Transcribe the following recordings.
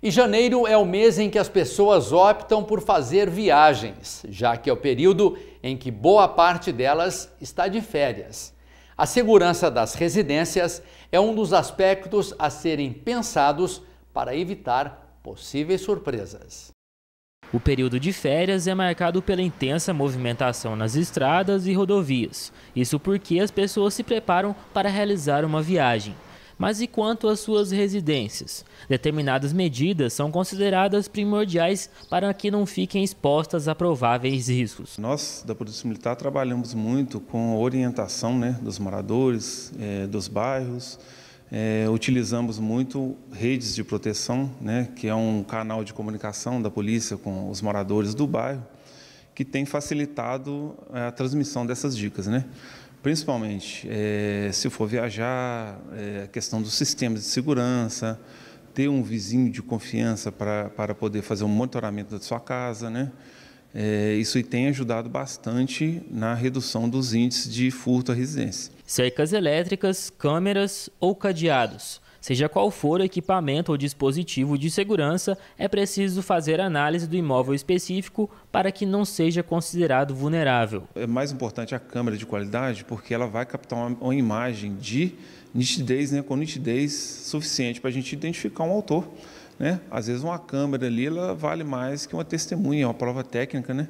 E janeiro é o mês em que as pessoas optam por fazer viagens, já que é o período em que boa parte delas está de férias. A segurança das residências é um dos aspectos a serem pensados para evitar possíveis surpresas. O período de férias é marcado pela intensa movimentação nas estradas e rodovias. Isso porque as pessoas se preparam para realizar uma viagem. Mas e quanto às suas residências? Determinadas medidas são consideradas primordiais para que não fiquem expostas a prováveis riscos. Nós, da Polícia Militar, trabalhamos muito com orientação né, dos moradores, eh, dos bairros. Eh, utilizamos muito redes de proteção, né, que é um canal de comunicação da polícia com os moradores do bairro, que tem facilitado a transmissão dessas dicas. Né? Principalmente é, se for viajar, é, a questão dos sistemas de segurança, ter um vizinho de confiança para, para poder fazer um monitoramento da sua casa, né? É, isso tem ajudado bastante na redução dos índices de furto à residência. Cercas elétricas, câmeras ou cadeados. Seja qual for o equipamento ou dispositivo de segurança, é preciso fazer análise do imóvel específico para que não seja considerado vulnerável. É mais importante a câmera de qualidade porque ela vai captar uma, uma imagem de nitidez, né, com nitidez suficiente para a gente identificar um autor. Né? Às vezes uma câmera ali ela vale mais que uma testemunha, uma prova técnica, né?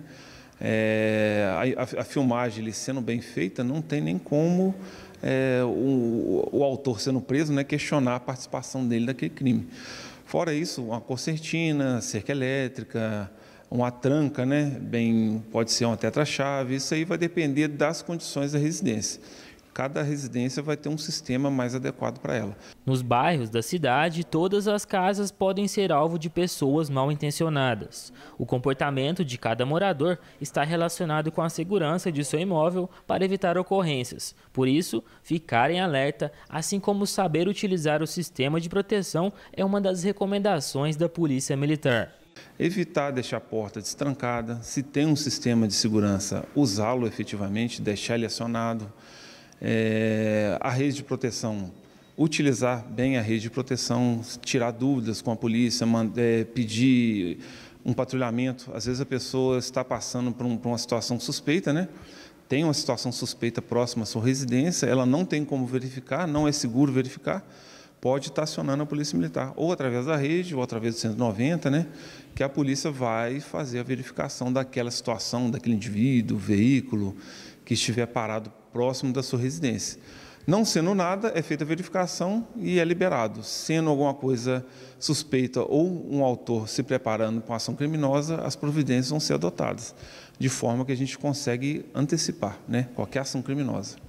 É, a, a, filmagem ali sendo bem feita não tem nem como é, o, o, autor sendo preso, né, questionar a participação dele naquele crime. Fora isso, uma concertina, cerca elétrica, uma tranca, né, bem, pode ser uma tetra-chave, isso aí vai depender das condições da residência cada residência vai ter um sistema mais adequado para ela. Nos bairros da cidade, todas as casas podem ser alvo de pessoas mal intencionadas. O comportamento de cada morador está relacionado com a segurança de seu imóvel para evitar ocorrências. Por isso, ficar em alerta, assim como saber utilizar o sistema de proteção, é uma das recomendações da Polícia Militar. Evitar deixar a porta destrancada, se tem um sistema de segurança, usá-lo efetivamente, deixar ele acionado é, a rede de proteção, utilizar bem a rede de proteção, tirar dúvidas com a polícia, é, pedir um patrulhamento. Às vezes a pessoa está passando por, um, por uma situação suspeita, né? tem uma situação suspeita próxima à sua residência, ela não tem como verificar, não é seguro verificar, pode estar acionando a Polícia Militar, ou através da rede, ou através do 190, né? que a polícia vai fazer a verificação daquela situação, daquele indivíduo, veículo que estiver parado próximo da sua residência. Não sendo nada, é feita a verificação e é liberado. Sendo alguma coisa suspeita ou um autor se preparando para uma ação criminosa, as providências vão ser adotadas, de forma que a gente consegue antecipar né, qualquer ação criminosa.